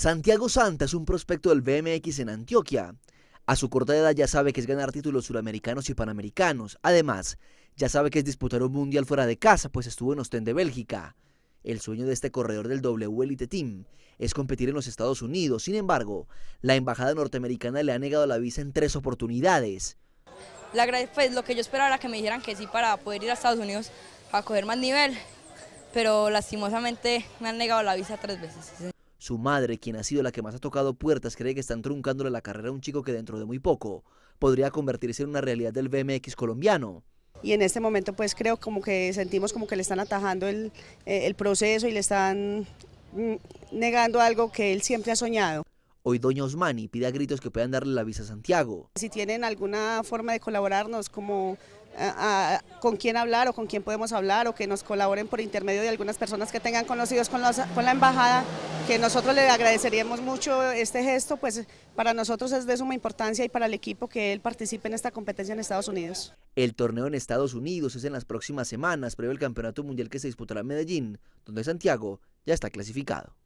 Santiago Santa es un prospecto del BMX en Antioquia. A su corta edad ya sabe que es ganar títulos suramericanos y panamericanos. Además, ya sabe que es disputar un mundial fuera de casa, pues estuvo en de Bélgica. El sueño de este corredor del W Elite Team es competir en los Estados Unidos. Sin embargo, la embajada norteamericana le ha negado la visa en tres oportunidades. La, pues, lo que yo esperaba era que me dijeran que sí para poder ir a Estados Unidos a coger más nivel, pero lastimosamente me han negado la visa tres veces. Su madre, quien ha sido la que más ha tocado puertas, cree que están truncándole la carrera a un chico que dentro de muy poco podría convertirse en una realidad del BMX colombiano. Y en este momento pues creo como que sentimos como que le están atajando el, eh, proceso y le están mm, negando algo que él siempre ha soñado. Hoy Doña Osmani pide a gritos que puedan darle la visa a Santiago. Si tienen alguna forma de colaborarnos, como con quién hablar o con quién podemos hablar, o que nos colaboren por intermedio de algunas personas que tengan conocidos con la embajada, que nosotros le agradeceríamos mucho este gesto, pues para nosotros es de suma importancia y para el equipo que él participe en esta competencia en Estados Unidos. El torneo en Estados Unidos es en las próximas semanas, previo al Campeonato Mundial que se disputará en Medellín, donde Santiago ya está clasificado.